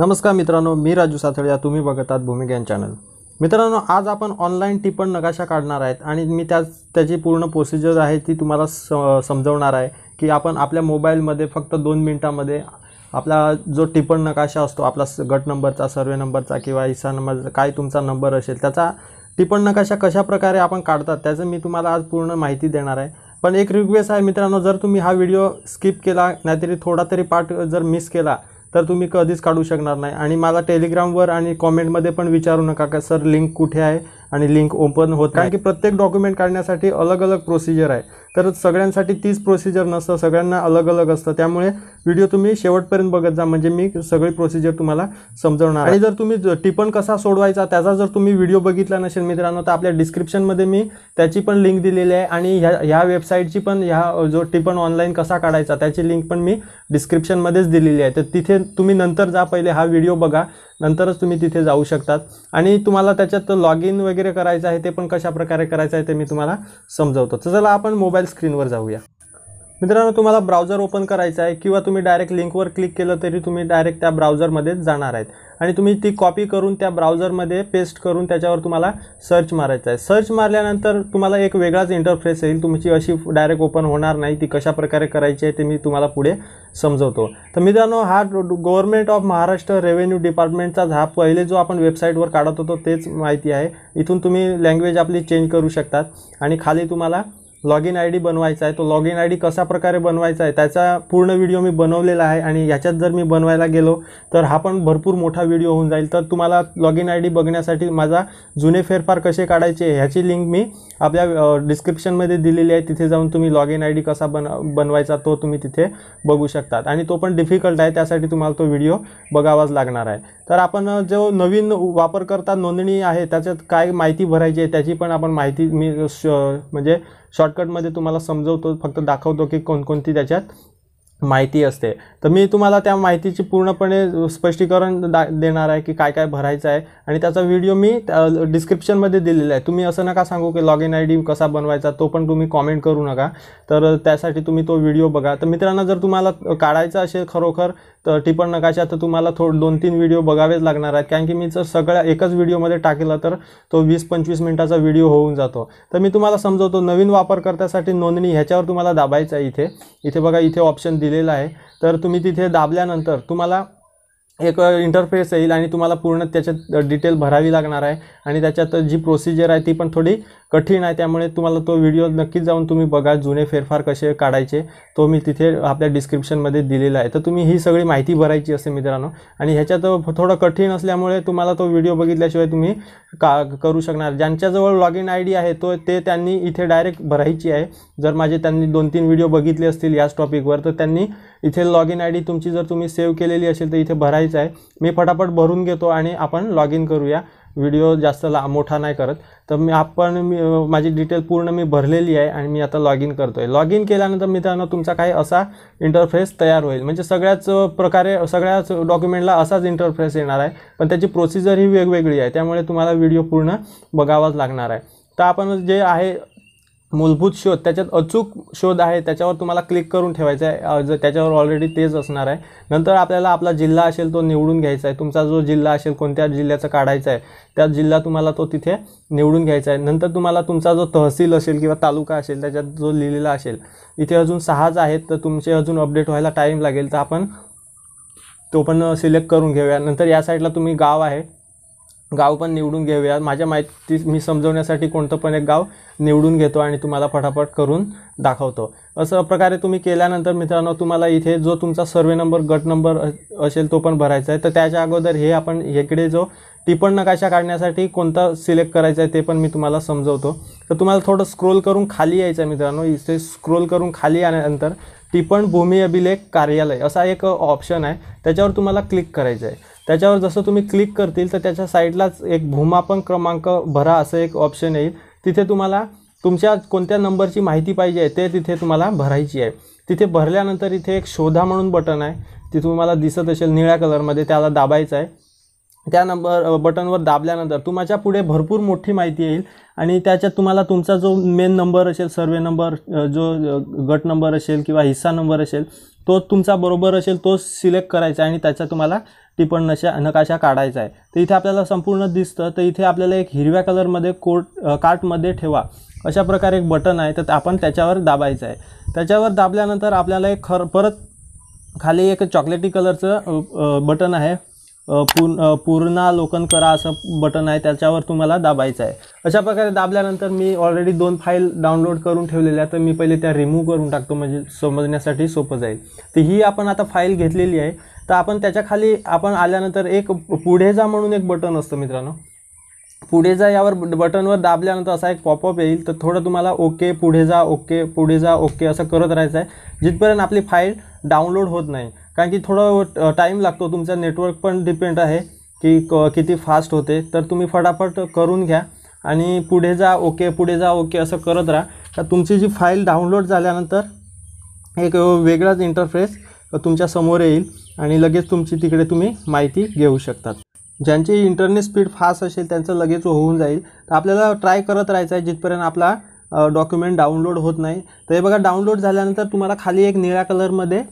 नमस्कार मित्रांनो मी राजू सातळिया तुम्ही बघत आहात भूमिज्ञान चॅनल मित्रांनो आज आपण ऑनलाईन टिपण नकाशा काढणार आहेत आणि मी त्या त्याची पूर्ण प्रोसिजर आहे ती तुम्हाला स समजवणार आहे की आपण आपल्या मोबाईलमध्ये फक्त दोन मिनटामध्ये आपला जो टिपण नकाशा असतो आपला गट नंबरचा सर्वे नंबरचा किंवा हिसा नंबर काय तुमचा नंबर असेल त्याचा टिपण नकाशा कशा प्रकारे आपण काढतात त्याचं मी तुम्हाला आज पूर्ण माहिती देणार आहे पण एक रिक्वेस्ट आहे मित्रांनो जर तुम्ही हा व्हिडिओ स्किप केला नाहीतरी थोडा तरी पार्ट जर मिस केला तर तुम्ही कधीच काढू शकणार नाही आणि मला टेलिग्रामवर आणि कॉमेंटमध्ये पण विचारू नका का सर लिंक कुठे आहे आणि लिंक ओपन होत कारण की प्रत्येक डॉक्युमेंट काढण्यासाठी अलग अलग प्रोसिजर आहे तर सगळ्यांसाठी तीच प्रोसिजर नसतं सगळ्यांना अलग अलग असतं त्यामुळे व्हिडिओ तुम्ही शेवटपर्यंत बघत जा म्हणजे मी सगळी प्रोसिजर तुम्हाला समजवणार आणि जर तुम्ही टिपण कसा सोडवायचा त्याचा जर तुम्ही व्हिडिओ बघितला नसेल मित्रांनो तर आपल्या डिस्क्रिप्शनमध्ये मी त्याची पण लिंक दिलेली आहे आणि ह्या ह्या वेबसाईटची पण ह्या जो टिपण ऑनलाईन कसा काढायचा त्याची लिंक पण मी डिस्क्रिप्शनमध्येच दिलेली आहे तर तिथे तुम्ही नंतर जा पहिले हा व्हिडिओ बघा नंतरच तुम्ही तिथे जाऊ शकतात आणि तुम्हाला त्याच्यात लॉग इन वगैरे करायचं आहे ते पण कशा प्रकारे करायचं आहे ते मी तुम्हाला समजवतो तर चला आपण मोबाईल मोबाईल स्क्रीनवर जाऊया मित्रांनो तुम्हाला ब्राउझर ओपन करायचा आहे किंवा तुम्ही डायरेक्ट लिंकवर क्लिक केलं तरी तुम्ही डायरेक्ट त्या ब्राउझरमध्येच जाणार आहेत आणि तुम्ही ती कॉपी करून त्या ब्राउझरमध्ये पेस्ट करून त्याच्यावर तुम्हाला सर्च मारायचं आहे सर्च मारल्यानंतर तुम्हाला एक वेगळाच इंटरफेस येईल तुमची अशी डायरेक्ट ओपन होणार नाही ती कशा प्रकारे करायची आहे ते मी तुम्हाला पुढे समजवतो तर मित्रांनो हा गव्हर्मेंट ऑफ महाराष्ट्र रेव्हेन्यू डिपार्टमेंटचा हा पहिले जो आपण वेबसाईटवर काढत होतो तेच माहिती आहे इथून तुम्ही लँग्वेज आपली चेंज करू शकतात आणि खाली तुम्हाला लॉग इन आय डी बनवायचा आहे तो लॉग इन आय डी कशा प्रकारे बनवायचा आहे त्याचा पूर्ण व्हिडिओ मी बनवलेला आहे आणि याच्यात जर मी बनवायला गेलो तर हा पण भरपूर मोठा व्हिडिओ होऊन जाईल तर तुम्हाला लॉग इन आय डी बघण्यासाठी माझा जुने फेरफार कसे काढायचे ह्याची लिंक मी आपल्या डिस्क्रिप्शनमध्ये दिलेली आहे तिथे जाऊन तुम्ही लॉग इन आय डी कसा बन बनवायचा तो तुम्ही तिथे बघू शकतात आणि तो पण डिफिकल्ट आहे त्यासाठी तुम्हाला तो व्हिडिओ बघावाच लागणार आहे तर आपण जो नवीन वापरकर्ता नोंदणी आहे त्याच्यात काय माहिती भरायची आहे त्याची पण आपण माहिती मी म्हणजे शॉर्टकटमध्ये तुम्हाला समजवतो फक्त दाखवतो की कोणकोणती त्याच्यात माहिती असते तर मी तुम्हाला त्या माहितीची पूर्णपणे स्पष्टीकरण दा देणार आहे की काय काय भरायचं आहे आणि त्याचा व्हिडिओ मी डिस्क्रिप्शनमध्ये दिलेला आहे तुम्ही असं नका सांगू की लॉग इन आय डी कसा बनवायचा तो पण तुम्ही कॉमेंट करू नका तर त्यासाठी तुम्ही तो व्हिडिओ बघा तर मित्रांनो जर तुम्हाला काढायचं असेल खरोखर तर टिपण नकाशा तर तुम्हाला थो दोन तीन व्हिडिओ बघावेच लागणार आहेत कारण की मी जर सगळ्या एकच व्हिडिओमध्ये टाकला तर तो वीस पंचवीस मिनटाचा व्हिडिओ होऊन जातो तर मी तुम्हाला समजवतो नवीन वापरकर्त्यासाठी नोंदणी ह्याच्यावर तुम्हाला दाबायचं आहे इथे इथे बघा इथे ऑप्शन दिले दिलेला आहे तर तुम्ही तिथे दाबल्यानंतर तुम्हाला एक इंटरफेस येईल आणि तुम्हाला पूर्ण त्याच्यात डिटेल भरावी लागणार आहे आणि त्याच्यात जी प्रोसिजर आहे ती पण थोडी कठीण आहे त्यामुळे तुम्हाला तो व्हिडिओ नक्कीच जाऊन तुम्ही बघा जुने फेरफार कसे काढायचे तो मी तिथे आपल्या डिस्क्रिप्शनमध्ये दिलेला आहे तर तुम्ही ही सगळी माहिती भरायची असते मित्रांनो आणि ह्याच्यात थोडं कठीण असल्यामुळे तुम्हाला तो व्हिडिओ बघितल्याशिवाय तुम्ही का करू शकणार ज्यांच्याजवळ लॉग इन आय डी आहे तो ते त्यांनी इथे डायरेक्ट भरायची आहे जर माझे त्यांनी दोन तीन व्हिडिओ बघितले असतील याच टॉपिकवर तर त्यांनी इथे लॉग इन आय डी तुमची जर तुम्ही सेव्ह केलेली असेल तर इथे भरायचं आहे मी फटाफट भरून घेतो आणि आपण लॉग इन करूया व्हिडिओ जास्त ला मोठा नाही करत तर मी आपण मी माझी डिटेल पूर्ण मी भरलेली आहे आणि मी आता लॉग इन करतो आहे लॉग इन केल्यानंतर मित्रांनो तुमचा काही असा इंटरफेस तयार होईल म्हणजे सगळ्याच प्रकारे सगळ्याच डॉक्युमेंटला असाच इंटरफेस येणार आहे पण त्याची प्रोसिजर ही वेगवेगळी आहे त्यामुळे तुम्हाला व्हिडिओ पूर्ण बघावाच लागणार आहे तर आपण जे आहे मूलभूत शोध त्याच्यात अचूक शोध आहे त्याच्यावर तुम्हाला क्लिक करून ठेवायचं आहे जर त्याच्यावर ऑलरेडी तेच असणार आहे नंतर आपल्याला आपला जिल्हा असेल तो निवडून घ्यायचा आहे तुमचा जो जिल्हा असेल कोणत्या जिल्ह्याचा काढायचा आहे त्या जिल्हा तुम्हाला तो तिथे निवडून घ्यायचा आहे नंतर तुम्हाला तुमचा जो तहसील असेल किंवा तालुका असेल त्याच्यात जो लिहिलेला असेल इथे अजून सहाच आहेत तर तुमचे अजून अपडेट व्हायला टाईम लागेल तर आपण तो पण सिलेक्ट करून घेऊया नंतर या साईडला तुम्ही गाव आहे गाव पण निवडून घेऊया माझ्या माहिती मी समजवण्यासाठी कोणतं पण एक गाव निवडून घेतो आणि तुम्हाला फटाफट करून दाखवतो असं प्रकारे तुम्ही केल्यानंतर मित्रांनो तुम्हाला इथे जो तुमचा सर्वे नंबर गट नंबर असेल तो पण भरायचा आहे तर त्याच्या अगोदर हे आपण इकडे जो टिपण नकाशा काढण्यासाठी कोणता सिलेक्ट करायचा आहे ते पण मी तुम्हाला समजवतो तर तुम्हाला थोडं स्क्रोल करून खाली यायचं आहे मित्रांनो इथे स्क्रोल करून खाली आल्यानंतर टिपण भूमी अभिलेख कार्यालय असा एक ऑप्शन आहे त्याच्यावर तुम्हाला क्लिक करायचं आहे त्याच्यावर जसं तुम्ही क्लिक करतील तर त्याच्या साईडलाच एक भूमापन क्रमांक भरा असं एक ऑप्शन येईल तिथे तुम्हाला तुमच्या कोणत्या नंबरची माहिती पाहिजे आहे ते तिथे तुम्हाला भरायची आहे तिथे भरल्यानंतर इथे एक शोधा म्हणून बटन आहे ते तुम्हाला दिसत असेल निळ्या कलरमध्ये त्याला दाबायचं आहे त्या नंबर बटनवर दाबल्यानंतर तुमच्या पुढे भरपूर मोठी माहिती येईल आणि त्याच्यात तुम्हाला तुमचा जो मेन नंबर असेल सर्वे नंबर जो गट नंबर असेल किंवा हिस्सा नंबर असेल तो तुमचा बरोबर असेल तो सिलेक्ट करायचा आणि त्याचा तुम्हाला टिपण नशा नकाशा काढायचा आहे तर इथे आपल्याला संपूर्ण दिसतं तर इथे आपल्याला एक हिरव्या कलरमध्ये कोट कार्टमध्ये ठेवा अशा प्रकारे एक बटन आहे तर आपण त्याच्यावर दाबायचं आहे त्याच्यावर दाबल्यानंतर आपल्याला एक खर परत खाली एक चॉकलेटी कलरचं बटन आहे पूर्ण पूर्णा लोकन करा असं बटन आहे त्याच्यावर तुम्हाला दाबायचं आहे अशा प्रकारे दाबल्यानंतर मी ऑलरेडी दोन फाईल डाउनलोड करून ठेवलेल्या तर मी पहिले त्या रिमूव्ह करून टाकतो म्हणजे समजण्यासाठी सोपं जाईल तर ही आपण आता फाईल घेतलेली आहे तर आपण त्याच्या खाली आपण आल्यानंतर एक पुढे जा म्हणून एक बटन असतं मित्रांनो पुढे जा यावर बटनवर दाबल्यानंतर असा एक पॉपअप येईल तर थोडं तुम्हाला ओके पुढे जा ओके पुढे जा ओके असं करत राहायचं आहे जिथपर्यंत आपली फाईल डाउनलोड होत नाही कारण की थोडं टाईम लागतो तुमचा नेटवर्क पण डिपेंड आहे की क किती फास्ट होते तर तुम्ही फटाफट करून घ्या आणि पुढे जा ओके पुढे जा ओके असं करत राहा तर तुमची जी फाईल डाउनलोड झाल्यानंतर एक वेगळाच इंटरफेस तुमच्या समोर येईल आणि लगेच तुमची तिकडे तुम्ही माहिती घेऊ शकतात ज्यांची इंटरनेट स्पीड फास्ट असेल त्यांचं लगेच होऊन जाईल तर आपल्याला ट्राय करत राहायचं आहे जिथपर्यंत आपला डॉक्युमेंट डाउनलोड होत नाही तर हे बघा डाउनलोड झाल्यानंतर तुम्हाला खाली एक निळ्या कलरमध्ये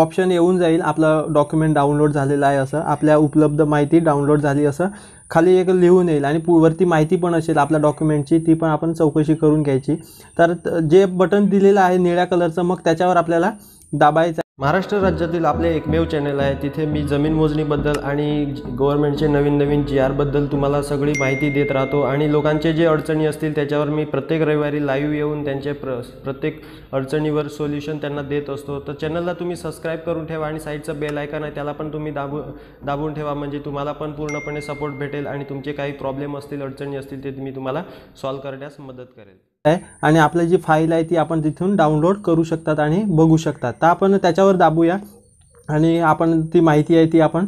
ऑप्शन येऊन जाईल आपलं डॉक्युमेंट डाउनलोड झालेलं आहे असं आपल्या उपलब्ध माहिती डाउनलोड झाली असं खाली एक लिहून येईल आणि वरती माहिती पण असेल आपल्या डॉक्युमेंटची ती पण आपण चौकशी करून घ्यायची तर जे बटन दिलेलं आहे निळ्या कलरचं मग त्याच्यावर आपल्याला दाबायचं महाराष्ट्र राज्यातील आपले एकमेव चॅनल आहे तिथे मी जमीन मोजणीबद्दल आणि गव्हर्नमेंटचे नवीन नवीन जी आरबद्दल तुम्हाला सगळी माहिती देत राहतो आणि लोकांचे जे अडचणी असतील त्याच्यावर मी प्रत्येक रविवारी लाईव्ह येऊन त्यांचे प्र प्रत्येक अडचणीवर सोल्युशन त्यांना देत असतो तर चॅनलला तुम्ही सबस्क्राईब करून ठेवा आणि साईडचं बेल ऐकन आहे त्याला पण तुम्ही दाबू दाबून ठेवा म्हणजे तुम्हाला पण पूर्णपणे सपोर्ट भेटेल आणि तुमचे काही प्रॉब्लेम असतील अडचणी असतील ते मी तुम्हाला सॉल्व करण्यास मदत करेल आहे आणि आपली जी फाईल आहे ती आपण तिथून डाउनलोड करू शकतात आणि बघू शकतात तर आपण त्याच्यावर दाबूया आणि आपण ती माहिती आहे ती आपण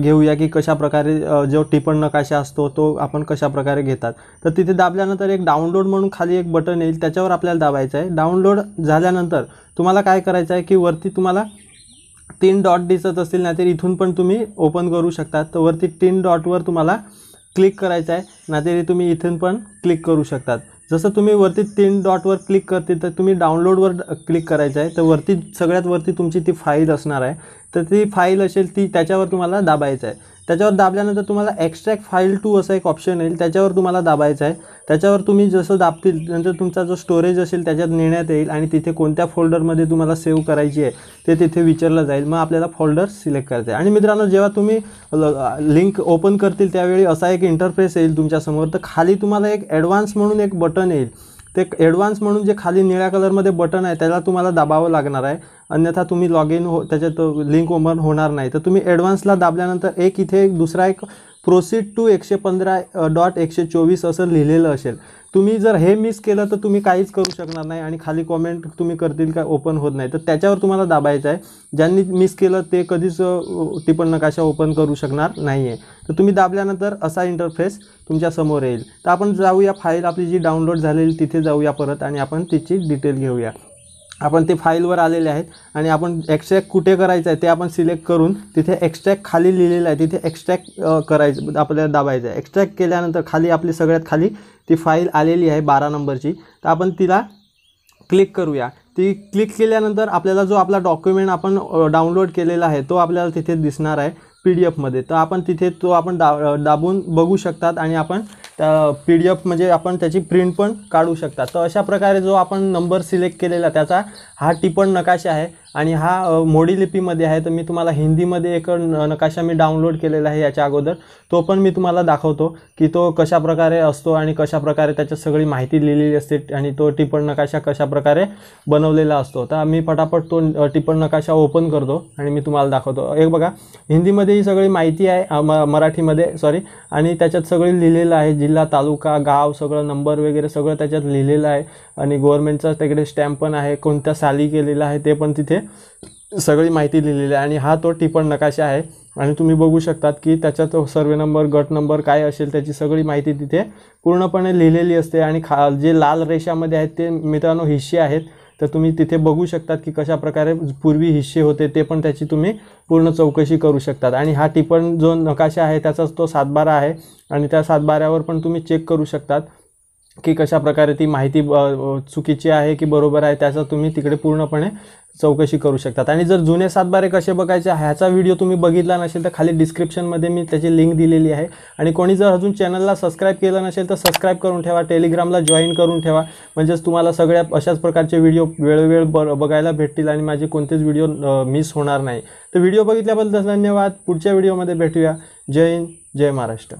घेऊया की कशा प्रकारे जो टिपण नकाशा असतो तो आपण कशाप्रकारे घेतात तर तिथे दाबल्यानंतर एक डाउनलोड म्हणून खाली एक बटन येईल त्याच्यावर आपल्याला दाबायचं आहे डाउनलोड झाल्यानंतर तुम्हाला काय करायचं आहे की वरती तुम्हाला तीन डॉट दिसत असतील नाहीतर इथून पण तुम्ही ओपन करू शकतात तर वरती तीन डॉटवर तुम्हाला क्लिक करायचं आहे नाहीतरी तुम्ही इथून पण क्लिक करू शकतात जसं तुम्ही वरती तीन डॉटवर क्लिक करते तर तुम्ही डाउनलोडवर क्लिक करायचं आहे तर वरती सगळ्यात वरती तुमची ती फाईल असणार आहे तर ती फाईल असेल ती त्याच्यावर तुम्हाला दाबायचं आहे त्याच्यावर दाबल्यानंतर तुम्हाला एक्स्ट्रॅक्ट फाईल टू असा एक ऑप्शन येईल त्याच्यावर तुम्हाला दाबायचं आहे त्याच्यावर तुम्ही जसं दाबतील नंतर तुमचा जो स्टोरेज असेल त्याच्यात नेण्यात येईल आणि तिथे कोणत्या फोल्डरमध्ये तुम्हाला सेव्ह करायची आहे ते तिथे विचारलं जाईल मग आपल्याला फोल्डर सिलेक्ट करायचं आहे आणि मित्रांनो जेव्हा तुम्ही लिंक ओपन करतील त्यावेळी असा एक इंटरफेस येईल तुमच्यासमोर तर खाली तुम्हाला एक ॲडव्हान्स म्हणून एक बटन येईल ते ॲडव्हान्स म्हणून जे खाली निळ्या कलरमध्ये बटन आहे त्याला तुम्हाला दाबावं लागणार आहे अन्यथा तुम्ही लॉग इन हो त्याच्यात लिंक ओपन होणार नाही तर तुम्ही ॲडव्हान्सला दाबल्यानंतर एक इथे एक दुसरा एक प्रोसीड टू एकशे पंधरा डॉट एकशे चोवीस असं लिहिलेलं असेल तुम्ही जर हे मिस केलं तर तुम्ही काहीच करू शकणार नाही आणि खाली कॉमेंट तुम्ही करतील काय ओपन होत नाही तर त्याच्यावर तुम्हाला दाबायचं आहे ज्यांनी मिस केलं ते कधीच टिपण नकाशा ओपन करू शकणार नाही आहे तर तुम्ही दाबल्यानंतर असा इंटरफेस तुमच्या समोर येईल तर आपण जाऊया फाईल आपली जी डाउनलोड झालेली तिथे जाऊया परत आणि आपण तिची डिटेल घेऊया आपण ते फाईलवर आलेले आहेत आणि आपण एक्स्ट्रॅक्ट कुठे करायचं आहे ते आपण सिलेक्ट करून तिथे एक्स्ट्रॅक्ट खाली लिहिलेलं आहे तिथे एक्स्ट्रॅक्ट करायचं आपल्याला दाबायचं आहे एक्स्ट्रॅक्ट केल्यानंतर खाली आपली सगळ्यात खाली ती फाईल आलेली आहे बारा नंबरची तर आपण तिला क्लिक करूया ती क्लिक केल्यानंतर आपल्याला जो आपला डॉक्युमेंट आपण डाउनलोड केलेला आहे तो आपल्याला तिथे दिसणार आहे पी डी एफमध्ये तर आपण तिथे तो आपण दा दाबून बघू शकतात आणि आपण त्या पी डी एफ म्हणजे आपण त्याची प्रिंट पण काढू शकता तर अशा प्रकारे जो आपण नंबर सिलेक्ट केलेला त्याचा हा टिपण नकाशा आहे आणि हा मोडी लिपीमध्ये आहे तर मी तुम्हाला हिंदीमध्ये एक नकाशा मी डाउनलोड केलेला आहे याच्या अगोदर तो पण मी तुम्हाला दाखवतो की तो कशा प्रकारे असतो आणि कशा प्रकारे त्याच्यात सगळी माहिती लिहिलेली असते आणि तो टिपण नकाशा कशा प्रकारे बनवलेला असतो तर मी फटाफट तो टिपण नकाशा ओपन करतो आणि मी तुम्हाला दाखवतो एक बघा हिंदीमध्ये ही सगळी माहिती आहे मराठीमध्ये सॉरी आणि त्याच्यात सगळी लिहिलेलं आहे जिल्हा तालुका गाव सगळं नंबर वगैरे सगळं त्याच्यात लिहिलेलं आहे आणि गव्हर्मेंटचा तिकडे स्टॅम्प पण आहे कोणत्या साली केलेला आहे ते पण तिथे सगळी माहिती लिहिलेली आहे आणि हा तो टिपण नकाशा आहे आणि तुम्ही बघू शकतात की त्याच्यात सर्वे नंबर गट नंबर काय असेल त्याची सगळी माहिती तिथे पूर्णपणे लिहिलेली असते आणि खा जे लाल रेषामध्ये आहेत ते मित्रांनो हिस्से आहेत तर तुम्ही तिथे बघू शकतात की कशा प्रकारे पूर्वी हिस्से होते ते पण त्याची तुम्ही पूर्ण चौकशी करू शकतात आणि हा टिपण जो नकाशा आहे त्याचाच तो सातबारा आहे आणि त्या सातबाऱ्यावर पण तुम्ही चेक करू शकतात की कशा प्रकारे ती माहिती चुकीची आहे की बरोबर आहे त्याचा तुम्ही तिकडे पूर्णपणे चौकशी करू शकतात आणि जर जुने सातबारे कसे बघायचे ह्याचा व्हिडिओ तुम्ही बघितला नसेल तर खाली डिस्क्रिप्शनमध्ये मी त्याची लिंक दिलेली आहे आणि कोणी जर अजून चॅनलला सबस्क्राईब केलं नसेल तर सबस्क्राईब करून ठेवा टेलिग्रामला जॉईन करून ठेवा म्हणजेच तुम्हाला सगळ्या अशाच प्रकारचे व्हिडिओ वेळोवेळ ब बघायला भेटतील आणि माझे कोणतेच व्हिडिओ मिस होणार नाही तर व्हिडिओ बघितल्याबद्दल धन्यवाद पुढच्या व्हिडिओमध्ये भेटूया जय हिंद जय महाराष्ट्र